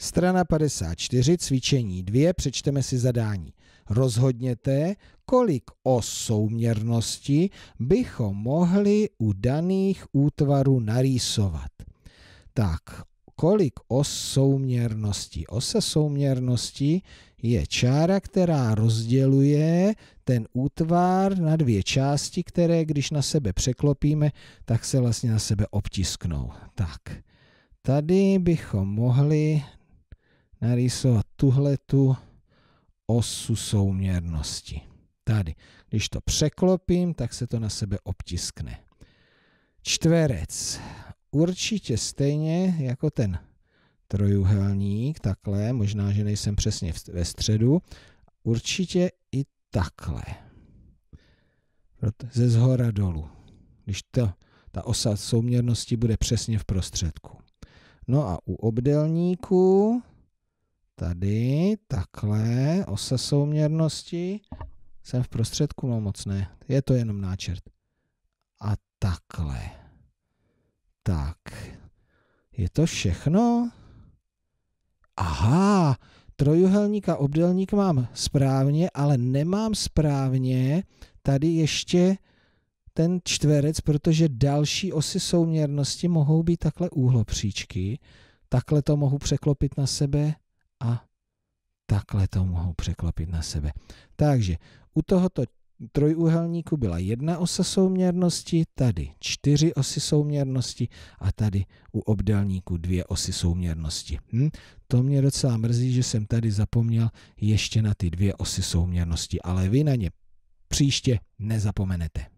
Strana 54, cvičení 2, přečteme si zadání. Rozhodněte, kolik os souměrnosti bychom mohli u daných útvarů narýsovat. Tak, kolik os souměrnosti? Osa souměrnosti je čára, která rozděluje ten útvar na dvě části, které když na sebe překlopíme, tak se vlastně na sebe obtisknou. Tak, tady bychom mohli narýsovat tuhle tu osu souměrnosti. Tady. Když to překlopím, tak se to na sebe obtiskne. Čtverec. Určitě stejně jako ten trojuhelník, takhle, možná, že nejsem přesně ve středu, určitě i takhle. Ze zhora dolů. Když to, ta osa souměrnosti bude přesně v prostředku. No a u obdelníku tady, takhle, ose souměrnosti, jsem v prostředku, no moc ne, je to jenom náčrt. A takhle. Tak, je to všechno? Aha, trojuhelník a obdelník mám správně, ale nemám správně tady ještě ten čtverec, protože další osy souměrnosti mohou být takhle úhlopříčky. Takhle to mohu překlopit na sebe a takhle to mohou překlopit na sebe. Takže u tohoto trojúhelníku byla jedna osa souměrnosti, tady čtyři osy souměrnosti a tady u obdélníku dvě osy souměrnosti. Hm? To mě docela mrzí, že jsem tady zapomněl ještě na ty dvě osy souměrnosti, ale vy na ně příště nezapomenete.